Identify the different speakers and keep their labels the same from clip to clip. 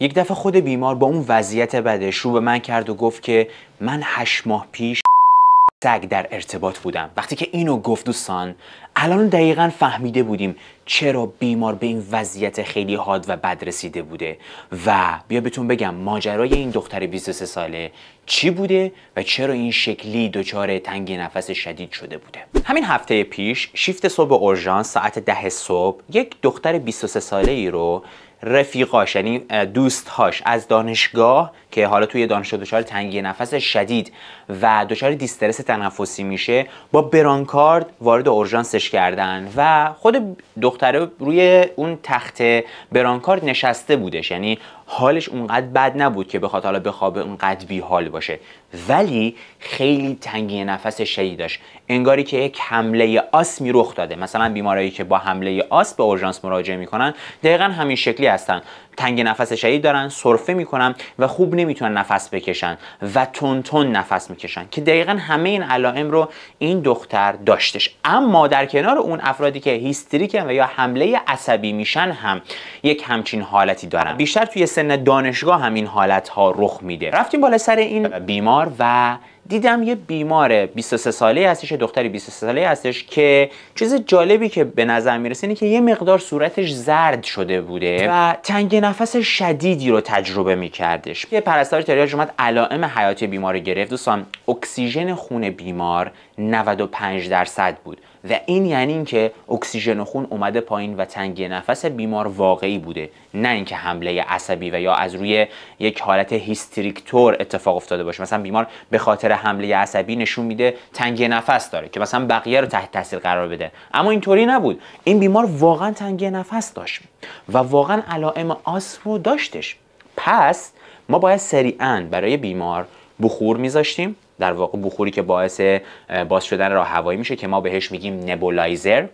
Speaker 1: یک دفعه خود بیمار با اون وضعیت بدش رو به من کرد و گفت که من هشت ماه پیش سگ در ارتباط بودم وقتی که اینو گفت دوستان الان دقیقا فهمیده بودیم چرا بیمار به این وضعیت خیلی حاد و بد رسیده بوده و بیا بهتون بگم ماجرای این دختر 23 ساله چی بوده و چرا این شکلی دچار تنگی نفس شدید شده بوده همین هفته پیش شیفت صبح اورژانس ساعت ده صبح یک دختر 23 ساله ای رو رفیقاش یعنی دوستهاش از دانشگاه که حالا توی دانشگاه دچار تنگی نفس شدید و دچار دیسترس تنفسی میشه با برانکارد وارد اورژانسش کردن و خود دختره روی اون تخت برانکارد نشسته بودش یعنی حالش اونقدر بد نبود که بخواد حالا بخواب اونقدر بی حال باشه ولی خیلی تنگی نفس شدید داشت انگاری که یک حمله آسمی رخ داده مثلا بیمارایی که با حمله آس به اورژانس مراجعه میکنن دقیقا همین شکلی هستن تنگ نفس شدید دارن سرفه میکنن و خوب نمیتونن نفس بکشن و تون تون نفس میکشن که دقیقا همه این علائم رو این دختر داشتش اما در کنار اون افرادی که هیستریکن و یا حمله عصبی میشن هم یک همچین حالتی دارن بیشتر توی سن دانشگاه همین حالت ها رخ میده رفتیم بالا سر این بیمار و دیدم یه بیمار 23 ساله هستش یه دختری 23 ساله هستش که چیز جالبی که به نظر میرسه اینه که یه مقدار صورتش زرد شده بوده و تنگ نفس شدیدی رو تجربه میکردش یه پرستار تریاج اومد علائم حیاتی بیمار رو گرفت دوستان اکسیژن خون بیمار 95 درصد بود و این یعنی اینکه اکسیژن خون اومده پایین و تنگی نفس بیمار واقعی بوده نه اینکه حمله عصبی و یا از روی یک حالت هیستریکتور اتفاق افتاده باشه مثلا بیمار به خاطر حمله عصبی نشون میده تنگی نفس داره که مثلا بقیه رو تحت تاثیر قرار بده اما اینطوری نبود این بیمار واقعا تنگی نفس داشت و واقعا علائم آسم رو داشتش پس ما باید سریعا برای بیمار بخور میذاشتیم در واقع بخوری که باعث باز شدن راه هوایی میشه که ما بهش میگیم نبولایزر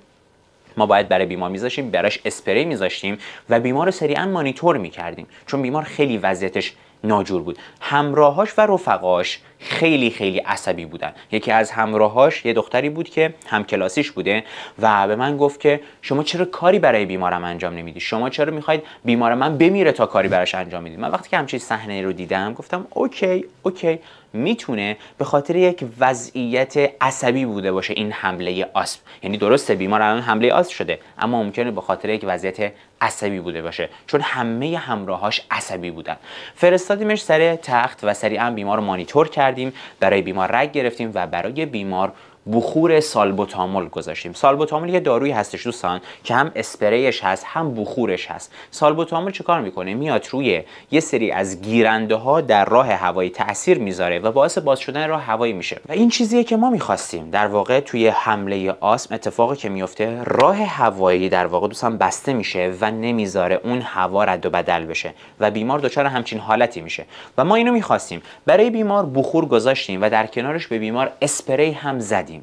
Speaker 1: ما باید برای بیمار میذاشتیم براش اسپری میذاشتیم و بیمار رو سریعا مانیتور میکردیم چون بیمار خیلی وضعیتش ناجور بود همراهاش و رفقاش خیلی خیلی عصبی بودن یکی از همراهاش یه دختری بود که همکلاسیش بوده و به من گفت که شما چرا کاری برای بیمارم انجام نمیدی شما چرا میخواید بیمار من بمیره تا کاری براش انجام میدید من وقتی که همچین صحنه رو دیدم گفتم اوکی اوکی میتونه به خاطر یک وضعیت عصبی بوده باشه این حمله آسم یعنی درسته بیمار الان حمله آسم شده اما ممکنه به خاطر یک وضعیت عصبی بوده باشه چون همه همراهاش عصبی بودن فرستادیمش سر تخت و سریعا بیمار مانیتور کرد کردیم برای بیمار رگ گرفتیم و برای بیمار بخور سالبوتامول گذاشتیم سالبوتامول یه داروی هستش دوستان که هم اسپریش هست هم بخورش هست سالبوتامول چیکار میکنه میاد روی یه سری از گیرنده ها در راه هوایی تاثیر میذاره و باعث باز شدن راه هوایی میشه و این چیزیه که ما میخواستیم در واقع توی حمله آسم اتفاقی که میفته راه هوایی در واقع دوستان بسته میشه و نمیذاره اون هوا رد و بدل بشه و بیمار دچار همچین حالتی میشه و ما اینو میخواستیم برای بیمار بخور گذاشتیم و در کنارش به بیمار اسپری هم زدیم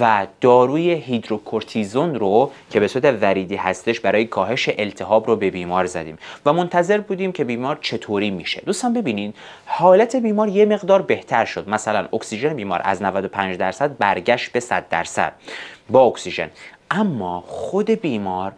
Speaker 1: و داروی هیدروکورتیزون رو که به صورت وریدی هستش برای کاهش التهاب رو به بیمار زدیم و منتظر بودیم که بیمار چطوری میشه دوستان ببینین حالت بیمار یه مقدار بهتر شد مثلا اکسیژن بیمار از 95 درصد برگشت به 100 درصد با اکسیژن اما خود بیمار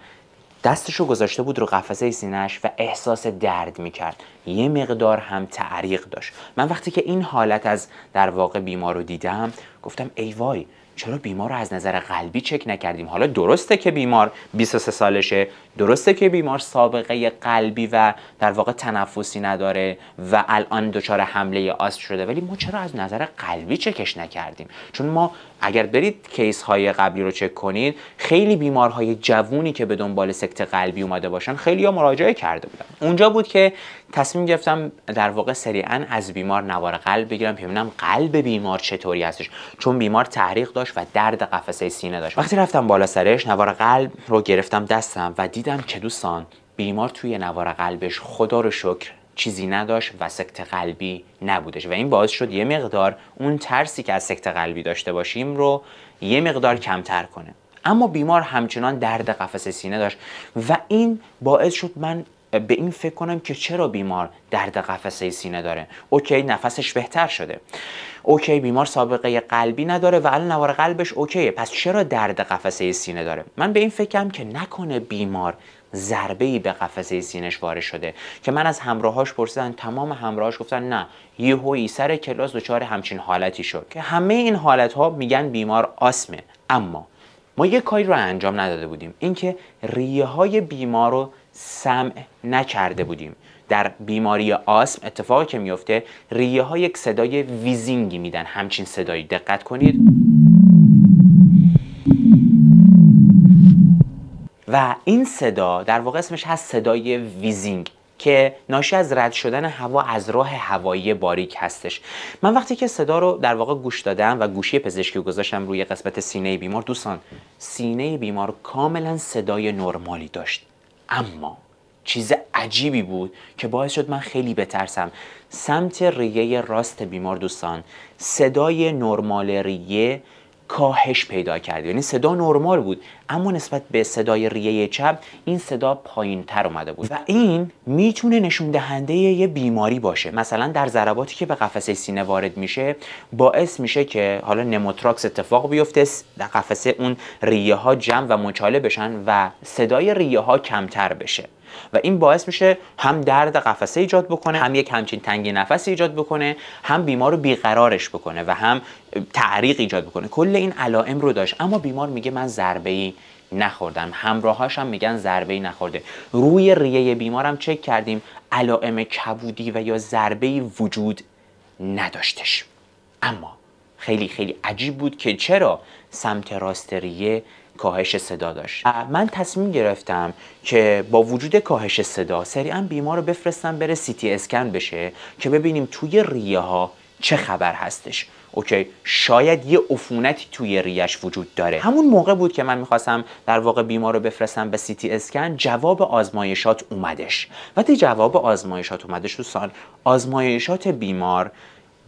Speaker 1: رو گذاشته بود رو قفسه سینهش و احساس درد میکرد یه مقدار هم تعریق داشت من وقتی که این حالت از در واقع بیمار رو دیدم گفتم ای وای چرا بیمار رو از نظر قلبی چک نکردیم حالا درسته که بیمار 23 سالشه درسته که بیمار سابقه قلبی و در واقع تنفسی نداره و الان دچار حمله آست شده ولی ما چرا از نظر قلبی چکش نکردیم چون ما اگر برید کیس های قبلی رو چک کنید خیلی بیمارهای جوونی که به دنبال سکت قلبی اومده باشن خیلی ها مراجعه کرده بودن اونجا بود که تصمیم گرفتم در واقع سریعا از بیمار نوار قلب بگیرم ببینم قلب بیمار چطوری هستش چون بیمار تحریق داشت و درد قفسه سینه داشت وقتی رفتم بالا سرش نوار قلب رو گرفتم دستم و دید دیدم که دوستان بیمار توی نوار قلبش خدا رو شکر چیزی نداشت و سکت قلبی نبودش و این باعث شد یه مقدار اون ترسی که از سکت قلبی داشته باشیم رو یه مقدار کمتر کنه اما بیمار همچنان درد قفسه سینه داشت و این باعث شد من به این فکر کنم که چرا بیمار درد قفسه سینه داره اوکی نفسش بهتر شده اوکی بیمار سابقه قلبی نداره و الان نوار قلبش اوکیه پس چرا درد قفسه سینه داره من به این فکرم که نکنه بیمار ضربه ای به قفسه سینش وارد شده که من از همراهاش پرسیدن تمام همراهاش گفتن نه یهویی سر کلاس دچار همچین حالتی شد که همه این حالت ها میگن بیمار آسمه اما ما یه کاری رو انجام نداده بودیم اینکه ریه های بیمار رو سمع نکرده بودیم در بیماری آسم اتفاقی که میفته ریه ها یک صدای ویزینگی میدن همچین صدایی دقت کنید و این صدا در واقع اسمش هست صدای ویزینگ که ناشی از رد شدن هوا از راه هوایی باریک هستش من وقتی که صدا رو در واقع گوش دادم و گوشی پزشکی گذاشتم روی قسمت سینه بیمار دوستان سینه بیمار کاملا صدای نرمالی داشت اما چیز عجیبی بود که باعث شد من خیلی بترسم سمت ریه راست بیمار دوستان صدای نرمال ریه کاهش پیدا کردی یعنی صدا نرمال بود اما نسبت به صدای ریه چپ این صدا تر اومده بود و این میتونه نشون دهنده یه بیماری باشه مثلا در ضرباتی که به قفسه سینه وارد میشه باعث میشه که حالا نموتراکس اتفاق بیفته در قفسه اون ریه ها جمع و مچاله بشن و صدای ریه ها کمتر بشه و این باعث میشه هم درد قفسه ایجاد بکنه هم یک همچین تنگی نفس ایجاد بکنه هم بیمار رو بیقرارش بکنه و هم تعریق ایجاد بکنه کل این علائم رو داشت اما بیمار میگه من ضربه ای نخوردم همراهاش هم میگن ضربه ای نخورده روی ریه بیمارم چک کردیم علائم کبودی و یا ضربه ای وجود نداشتش اما خیلی خیلی عجیب بود که چرا سمت راست ریه کاهش صدا داشت من تصمیم گرفتم که با وجود کاهش صدا سریعا بیمار رو بفرستم بره سیتی اسکن بشه که ببینیم توی ریه ها چه خبر هستش اوکی شاید یه عفونتی توی ریش وجود داره همون موقع بود که من میخواستم در واقع بیمار رو بفرستم به سیتی اسکن جواب آزمایشات اومدش وقتی جواب آزمایشات اومدش دوستان آزمایشات بیمار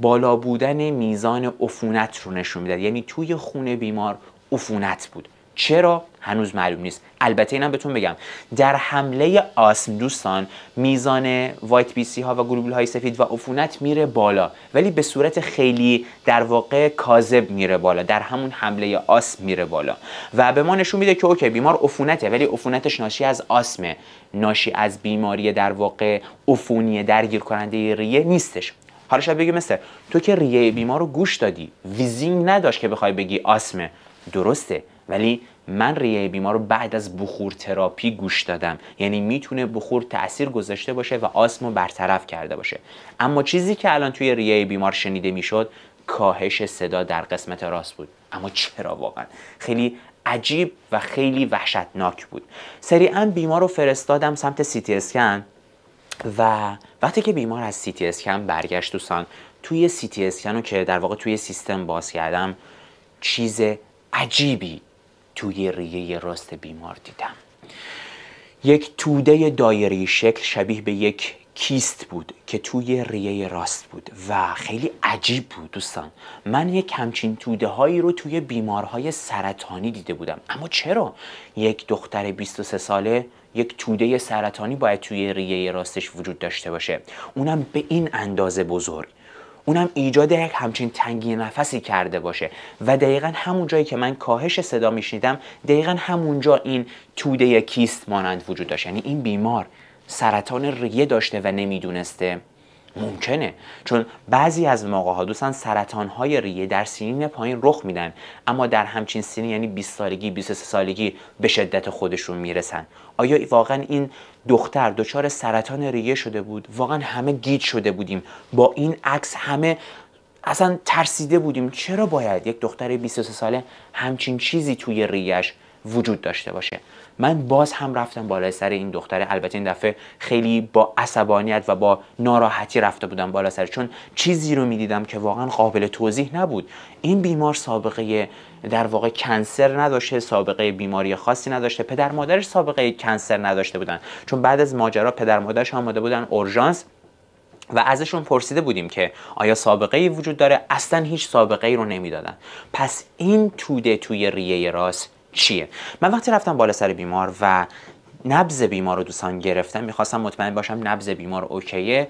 Speaker 1: بالا بودن میزان عفونت رو نشون میداد یعنی توی خون بیمار عفونت بود چرا هنوز معلوم نیست البته اینم بهتون بگم در حمله آسم دوستان میزان وایت بی سی ها و گلوبول های سفید و عفونت میره بالا ولی به صورت خیلی در واقع کاذب میره بالا در همون حمله آسم میره بالا و به ما نشون میده که اوکی بیمار عفونته ولی عفونتش ناشی از آسمه ناشی از بیماری در واقع عفونی درگیر کننده ریه نیستش حالا شاید بگی مثل تو که ریه بیمار رو گوش دادی ویزینگ نداشت که بخوای بگی آسمه درسته ولی من ریه بیمار رو بعد از بخور تراپی گوش دادم یعنی میتونه بخور تاثیر گذاشته باشه و آسم رو برطرف کرده باشه اما چیزی که الان توی ریه بیمار شنیده میشد کاهش صدا در قسمت راست بود اما چرا واقعا خیلی عجیب و خیلی وحشتناک بود سریعا بیمار رو فرستادم سمت تی اسکن و وقتی که بیمار از تی اسکن برگشت دوستان توی تی اسکن رو که در واقع توی سیستم باز کردم چیز عجیبی توی ریه راست بیمار دیدم یک توده دایره شکل شبیه به یک کیست بود که توی ریه راست بود و خیلی عجیب بود دوستان من یک همچین توده هایی رو توی بیمارهای سرطانی دیده بودم اما چرا یک دختر 23 ساله یک توده سرطانی باید توی ریه راستش وجود داشته باشه اونم به این اندازه بزرگ اونم ایجاد یک همچین تنگی نفسی کرده باشه و دقیقا همون جایی که من کاهش صدا میشنیدم دقیقا همونجا این توده کیست مانند وجود داشت یعنی این بیمار سرطان ریه داشته و نمیدونسته ممکنه چون بعضی از ها دوستان سرطان های ریه در سینین پایین رخ میدن اما در همچین سینین یعنی 20 سالگی 23 سالگی به شدت خودشون میرسن آیا واقعا این دختر دچار سرطان ریه شده بود واقعا همه گیج شده بودیم با این عکس همه اصلا ترسیده بودیم چرا باید یک دختر 23 ساله همچین چیزی توی ریهش وجود داشته باشه من باز هم رفتم بالای سر این دختره البته این دفعه خیلی با عصبانیت و با ناراحتی رفته بودم بالا سر چون چیزی رو میدیدم که واقعا قابل توضیح نبود این بیمار سابقه در واقع کنسر نداشته سابقه بیماری خاصی نداشته پدر مادرش سابقه کنسر نداشته بودن چون بعد از ماجرا پدر مادرش آمده بودن اورژانس و ازشون پرسیده بودیم که آیا سابقه ای وجود داره اصلا هیچ سابقه ای رو نمیدادن پس این توده توی ریه راست چیه من وقتی رفتم بالا سر بیمار و نبز بیمار رو دوستان گرفتم میخواستم مطمئن باشم نبز بیمار اوکیه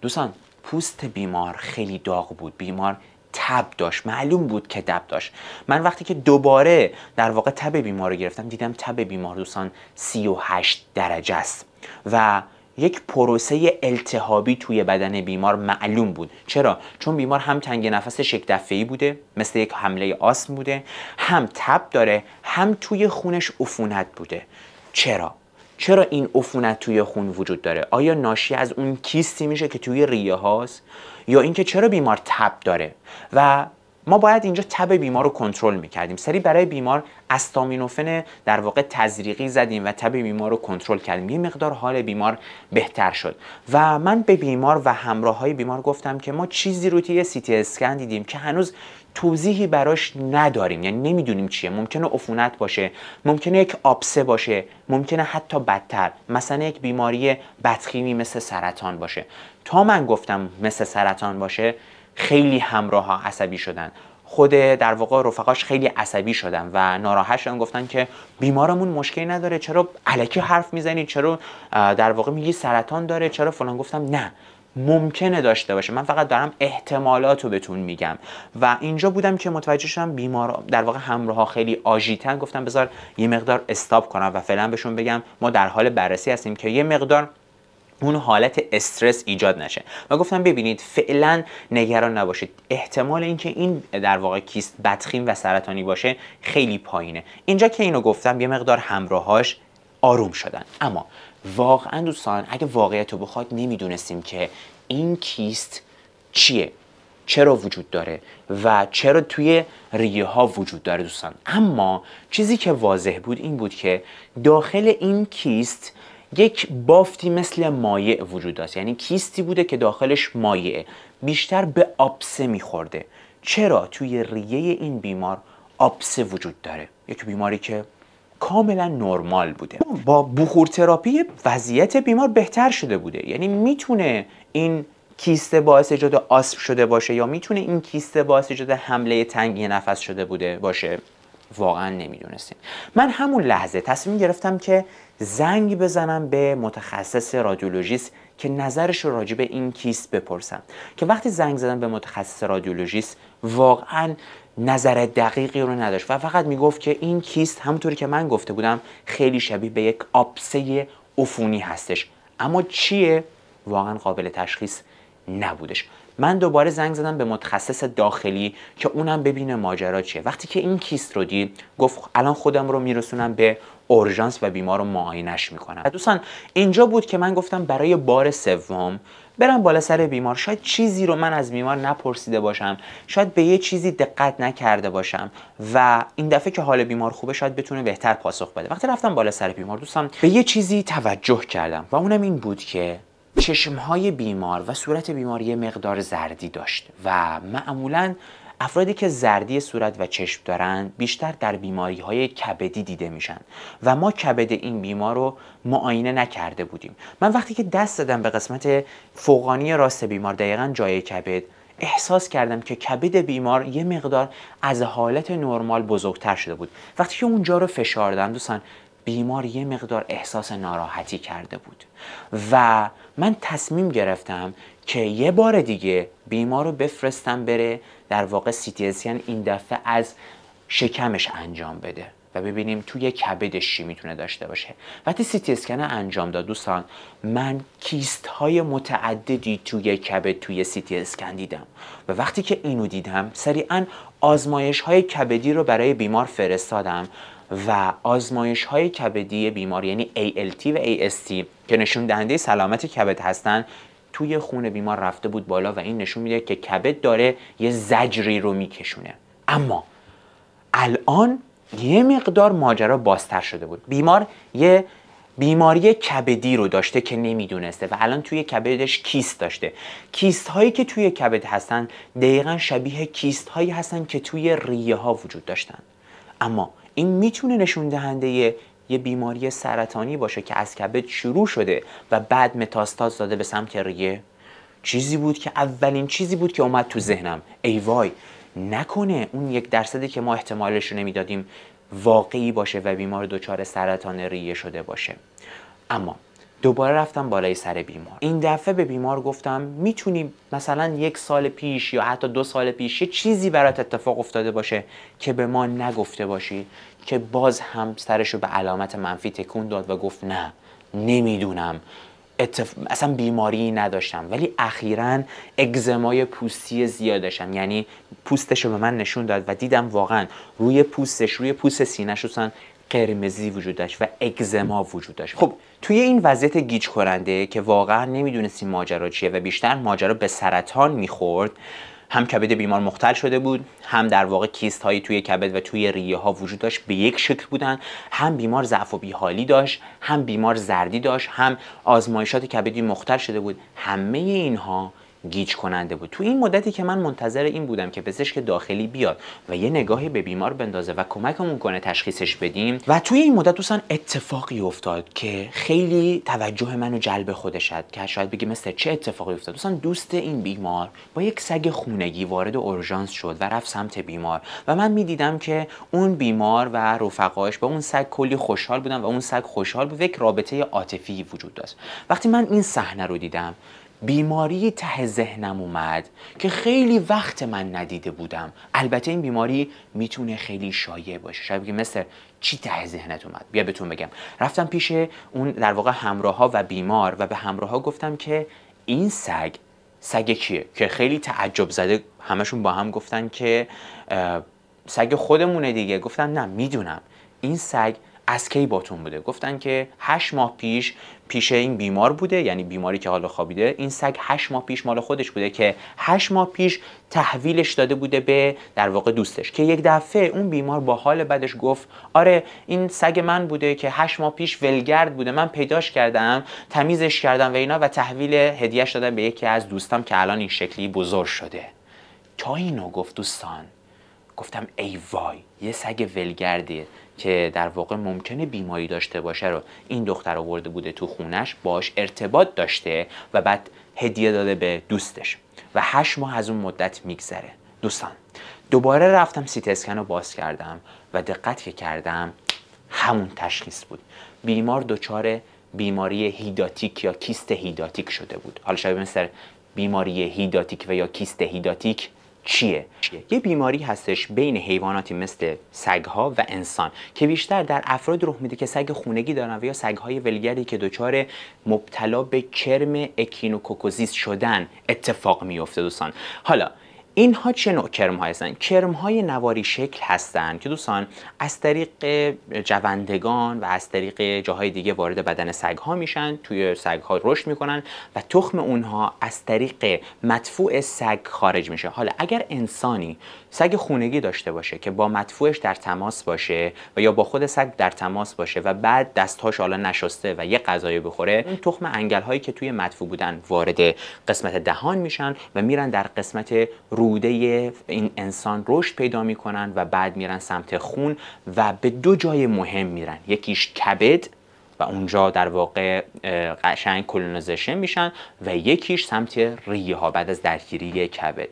Speaker 1: دوستان پوست بیمار خیلی داغ بود بیمار تب داشت معلوم بود که تب داشت من وقتی که دوباره در واقع تب بیمار رو گرفتم دیدم تب بیمار دوستان 38 درجه است و یک پروسه التهابی توی بدن بیمار معلوم بود چرا چون بیمار هم تنگ نفس شک ای بوده مثل یک حمله آسم بوده هم تب داره هم توی خونش عفونت بوده چرا چرا این عفونت توی خون وجود داره آیا ناشی از اون کیستی میشه که توی ریه هاست یا اینکه چرا بیمار تب داره و ما باید اینجا تب بیمار رو کنترل میکردیم سری برای بیمار استامینوفن در واقع تزریقی زدیم و تب بیمار رو کنترل کردیم یه مقدار حال بیمار بهتر شد و من به بیمار و همراه های بیمار گفتم که ما چیزی رو توی سی اسکن دیدیم که هنوز توضیحی براش نداریم یعنی نمیدونیم چیه ممکنه عفونت باشه ممکنه یک آبسه باشه ممکنه حتی بدتر مثلا یک بیماری بدخیمی مثل سرطان باشه تا من گفتم مثل سرطان باشه خیلی همراه ها عصبی شدن خود در واقع رفقاش خیلی عصبی شدن و ناراحت شدن گفتن که بیمارمون مشکلی نداره چرا علکی حرف میزنی چرا در واقع میگی سرطان داره چرا فلان گفتم نه ممکنه داشته باشه من فقط دارم احتمالات رو بهتون میگم و اینجا بودم که متوجه شدم بیمار در واقع همراه خیلی آژیتن گفتم بذار یه مقدار استاب کنم و فعلا بهشون بگم ما در حال بررسی هستیم که یه مقدار اون حالت استرس ایجاد نشه و گفتم ببینید فعلا نگران نباشید احتمال اینکه این در واقع کیست بدخیم و سرطانی باشه خیلی پایینه اینجا که اینو گفتم یه مقدار همراهاش آروم شدن اما واقعا دوستان اگه واقعیت رو بخواد نمیدونستیم که این کیست چیه چرا وجود داره و چرا توی ریه ها وجود داره دوستان اما چیزی که واضح بود این بود که داخل این کیست یک بافتی مثل مایع وجود داشت یعنی کیستی بوده که داخلش مایعه بیشتر به آبسه میخورده چرا توی ریه این بیمار آبسه وجود داره یک بیماری که کاملا نرمال بوده با بخور تراپی وضعیت بیمار بهتر شده بوده یعنی میتونه این کیسته باعث ایجاد آسپ شده باشه یا میتونه این کیسته باعث ایجاد حمله تنگی نفس شده بوده باشه واقعا نمیدونستین من همون لحظه تصمیم گرفتم که زنگ بزنم به متخصص رادیولوژیست که نظرش رو راجع به این کیست بپرسم که وقتی زنگ زدم به متخصص رادیولوژیست واقعا نظر دقیقی رو نداشت و فقط میگفت که این کیست همونطوری که من گفته بودم خیلی شبیه به یک آبسه عفونی هستش اما چیه واقعا قابل تشخیص نبودش من دوباره زنگ زدم به متخصص داخلی که اونم ببینه ماجرا چیه وقتی که این کیست رو دید گفت الان خودم رو میرسونم به اورژانس و بیمار رو معاینش میکنم دوستان اینجا بود که من گفتم برای بار سوم برم بالا سر بیمار شاید چیزی رو من از بیمار نپرسیده باشم شاید به یه چیزی دقت نکرده باشم و این دفعه که حال بیمار خوبه شاید بتونه بهتر پاسخ بده وقتی رفتم بالا سر بیمار دوستم به یه چیزی توجه کردم و اونم این بود که چشمهای بیمار و صورت بیمار یه مقدار زردی داشت و معمولا افرادی که زردی صورت و چشم دارن بیشتر در بیماری های کبدی دیده میشن و ما کبد این بیمار رو معاینه نکرده بودیم من وقتی که دست دادم به قسمت فوقانی راست بیمار دقیقا جای کبد احساس کردم که کبد بیمار یه مقدار از حالت نرمال بزرگتر شده بود وقتی که اونجا رو فشار دادم دوستان بیمار یه مقدار احساس ناراحتی کرده بود و من تصمیم گرفتم که یه بار دیگه بیمار رو بفرستم بره در واقع سی این دفعه از شکمش انجام بده و ببینیم توی کبدش چی میتونه داشته باشه وقتی سی تی اسکن انجام داد دوستان من کیست های متعددی توی کبد توی سی تی اسکن دیدم و وقتی که اینو دیدم سریعا آزمایش های کبدی رو برای بیمار فرستادم و آزمایش های کبدی بیمار یعنی ALT و AST که نشون دهنده سلامت کبد هستن توی خون بیمار رفته بود بالا و این نشون میده که کبد داره یه زجری رو میکشونه اما الان یه مقدار ماجرا بازتر شده بود بیمار یه بیماری کبدی رو داشته که نمیدونسته و الان توی کبدش کیست داشته کیست هایی که توی کبد هستن دقیقا شبیه کیست هایی هستن که توی ریه ها وجود داشتن اما این میتونه نشون دهنده یه بیماری سرطانی باشه که از کبد شروع شده و بعد متاستاز داده به سمت ریه چیزی بود که اولین چیزی بود که اومد تو ذهنم ای وای نکنه اون یک درصدی که ما احتمالش رو نمیدادیم واقعی باشه و بیمار دچار سرطان ریه شده باشه اما دوباره رفتم بالای سر بیمار این دفعه به بیمار گفتم میتونی مثلا یک سال پیش یا حتی دو سال پیش یه چیزی برات اتفاق افتاده باشه که به ما نگفته باشی که باز هم سرش رو به علامت منفی تکون داد و گفت نه نمیدونم اتف... اصلا بیماری نداشتم ولی اخیرا اگزمای پوستی زیاد داشتم یعنی پوستش رو به من نشون داد و دیدم واقعا روی پوستش روی پوست سینه‌ش اصلا قرمزی وجود داشت و اگزما وجود داشت خب توی این وضعیت گیج کننده که واقعا نمیدونستیم ماجرا چیه و بیشتر ماجرا به سرطان میخورد هم کبد بیمار مختل شده بود هم در واقع کیست هایی توی کبد و توی ریه ها وجود داشت به یک شکل بودن هم بیمار ضعف و بیحالی داشت هم بیمار زردی داشت هم آزمایشات کبدی مختل شده بود همه اینها گیج کننده بود تو این مدتی که من منتظر این بودم که پزشک داخلی بیاد و یه نگاهی به بیمار بندازه و کمکمون کنه تشخیصش بدیم و توی این مدت دوستان اتفاقی افتاد که خیلی توجه منو جلب خودش کرد که شاید بگی مثل چه اتفاقی افتاد دوستان دوست این بیمار با یک سگ خونگی وارد اورژانس شد و رفت سمت بیمار و من میدیدم که اون بیمار و رفقاش با اون سگ کلی خوشحال بودن و اون سگ خوشحال بود یک رابطه عاطفی وجود داشت وقتی من این صحنه رو دیدم بیماری ته ذهنم اومد که خیلی وقت من ندیده بودم البته این بیماری میتونه خیلی شایع باشه شاید بگی مستر چی ته ذهنت اومد بیا بهتون بگم رفتم پیش اون در واقع همراه ها و بیمار و به همراه ها گفتم که این سگ سگ کیه که خیلی تعجب زده همشون با هم گفتن که سگ خودمونه دیگه گفتم نه میدونم این سگ از کی باتون بوده گفتن که هشت ماه پیش پیش این بیمار بوده یعنی بیماری که حالا خوابیده این سگ هشت ماه پیش مال خودش بوده که هشت ماه پیش تحویلش داده بوده به در واقع دوستش که یک دفعه اون بیمار با حال بدش گفت آره این سگ من بوده که هشت ماه پیش ولگرد بوده من پیداش کردم تمیزش کردم و اینا و تحویل هدیهش دادم به یکی از دوستم که الان این شکلی بزرگ شده تا اینو گفت دوستان گفتم ای وای یه سگ ولگردی که در واقع ممکنه بیماری داشته باشه رو این دختر آورده بوده تو خونش باش ارتباط داشته و بعد هدیه داده به دوستش و هشت ماه از اون مدت میگذره دوستان دوباره رفتم سی رو باز کردم و دقت که کردم همون تشخیص بود بیمار دچار بیماری هیداتیک یا کیست هیداتیک شده بود حالا شاید مثل بیماری هیداتیک و یا کیست هیداتیک چیه؟ یه بیماری هستش بین حیواناتی مثل سگها و انسان که بیشتر در افراد رخ میده که سگ خونگی دارن و یا سگهای ولگردی که دچار مبتلا به کرم اکینوکوکوزیس شدن اتفاق میفته دوستان حالا اینها چه نوع کرم هستند کرم های نواری شکل هستند که دوستان از طریق جوندگان و از طریق جاهای دیگه وارد بدن سگ ها میشن توی سگ ها رشد میکنن و تخم اونها از طریق مدفوع سگ خارج میشه حالا اگر انسانی سگ خونگی داشته باشه که با مدفوعش در تماس باشه و یا با خود سگ در تماس باشه و بعد دستهاش حالا نشسته و یه غذایی بخوره اون تخم انگل هایی که توی مدفوع بودن وارد قسمت دهان میشن و میرن در قسمت رو روده این انسان رشد پیدا میکنن و بعد میرن سمت خون و به دو جای مهم میرن یکیش کبد و اونجا در واقع قشنگ کلونیزیشن میشن و یکیش سمت ریه ها بعد از درگیری کبد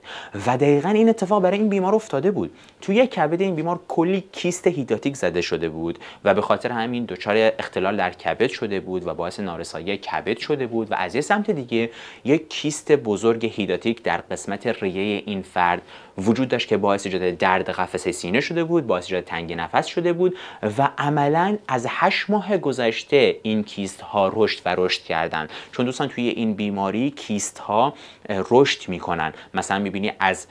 Speaker 1: و دقیقا این اتفاق برای این بیمار افتاده بود توی کبد این بیمار کلی کیست هیداتیک زده شده بود و به خاطر همین دچار اختلال در کبد شده بود و باعث نارسایی کبد شده بود و از یه سمت دیگه یک کیست بزرگ هیداتیک در قسمت ریه این فرد وجود داشت که باعث ایجاد درد قفسه سینه شده بود باعث ایجاد تنگی نفس شده بود و عملا از 8 ماه گذشته این کیست ها رشد و رشد کردند. چون دوستان توی این بیماری کیست ها رشد میکنن مثلا میبینی از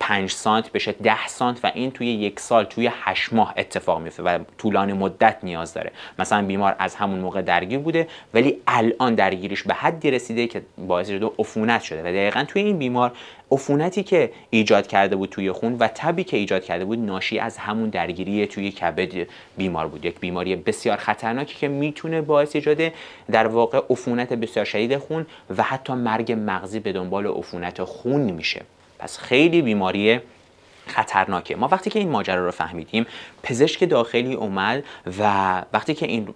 Speaker 1: 5 سانت بشه 10 سانت و این توی یک سال توی 8 ماه اتفاق میفته و طولانی مدت نیاز داره مثلا بیمار از همون موقع درگیر بوده ولی الان درگیریش به حدی رسیده که باعث شده عفونت شده و دقیقا توی این بیمار عفونتی که ایجاد کرده بود توی خون و تبی که ایجاد کرده بود ناشی از همون درگیری توی کبد بیمار بود یک بیماری بسیار خطرناکی که میتونه باعث ایجاد در واقع عفونت بسیار شدید خون و حتی مرگ مغزی به دنبال عفونت خون میشه پس خیلی بیماری خطرناکه ما وقتی که این ماجرا رو فهمیدیم پزشک داخلی اومد و وقتی که این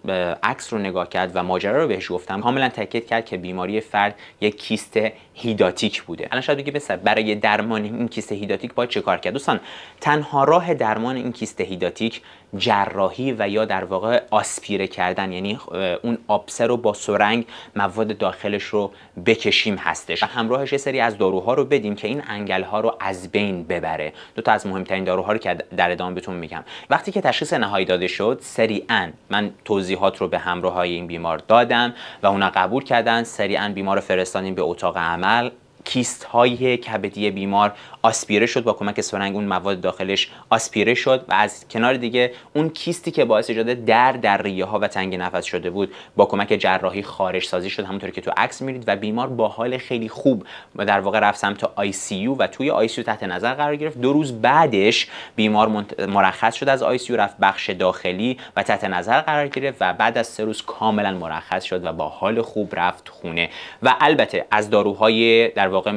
Speaker 1: عکس رو نگاه کرد و ماجرا رو بهش گفتم کاملا تاکید کرد که بیماری فرد یک کیست هیداتیک بوده الان شاید بگی برای درمان این کیست هیداتیک باید چه کار کرد دوستان تنها راه درمان این کیست هیداتیک جراحی و یا در واقع آسپیره کردن یعنی اون آبسه رو با سرنگ مواد داخلش رو بکشیم هستش و همراهش یه سری از داروها رو بدیم که این انگل ها رو از بین ببره دو تا از مهمترین داروها رو که در ادامه بهتون میگم وقتی که تشخیص نهایی داده شد سریعا من توضیحات رو به همراه های این بیمار دادم و اونا قبول کردن سریعا بیمار فرستانیم به اتاق عمل کیست های کبدی بیمار آسپیره شد با کمک سرنگ اون مواد داخلش آسپیره شد و از کنار دیگه اون کیستی که باعث ایجاد در در ریه ها و تنگ نفس شده بود با کمک جراحی خارج سازی شد همونطور که تو عکس میرید و بیمار با حال خیلی خوب و در واقع رفت سمت آی سی یو و توی آی سی تحت نظر قرار گرفت دو روز بعدش بیمار مرخص شد از آی سی رفت بخش داخلی و تحت نظر قرار گرفت و بعد از سه روز کاملا مرخص شد و با حال خوب رفت خونه و البته از داروهای در واقع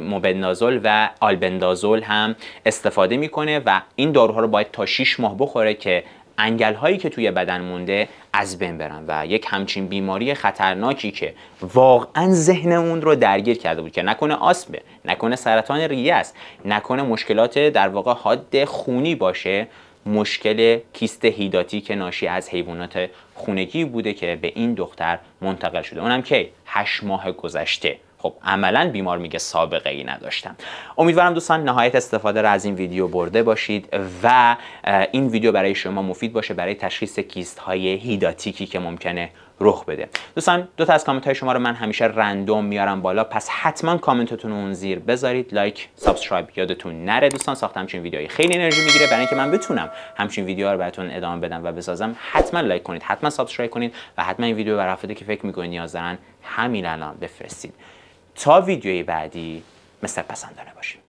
Speaker 1: و آلبندازول هم استفاده میکنه و این داروها رو باید تا 6 ماه بخوره که انگل هایی که توی بدن مونده از بین برن و یک همچین بیماری خطرناکی که واقعا ذهن اون رو درگیر کرده بود که نکنه آسمه نکنه سرطان ریه است نکنه مشکلات در واقع حاد خونی باشه مشکل کیست هیداتی که ناشی از حیوانات خونگی بوده که به این دختر منتقل شده اونم که 8 ماه گذشته خب عملا بیمار میگه سابقه ای نداشتم امیدوارم دوستان نهایت استفاده را از این ویدیو برده باشید و این ویدیو برای شما مفید باشه برای تشخیص کیست های هیداتیکی که ممکنه رخ بده دوستان دو تا از کامنت های شما رو من همیشه رندوم میارم بالا پس حتما کامنتتون اون زیر بذارید لایک سابسکرایب یادتون نره دوستان ساختم همچین ویدیوهای خیلی انرژی میگیره برای اینکه من بتونم همچین ویدیوها رو براتون ادامه بدم و بسازم حتما لایک کنید حتما سابسکرایب کنید و حتما این ویدیو برای که فکر میکنید نیاز دارن همین الان بفرستید تا ویدیوی بعدی مثل پسندانه باشیم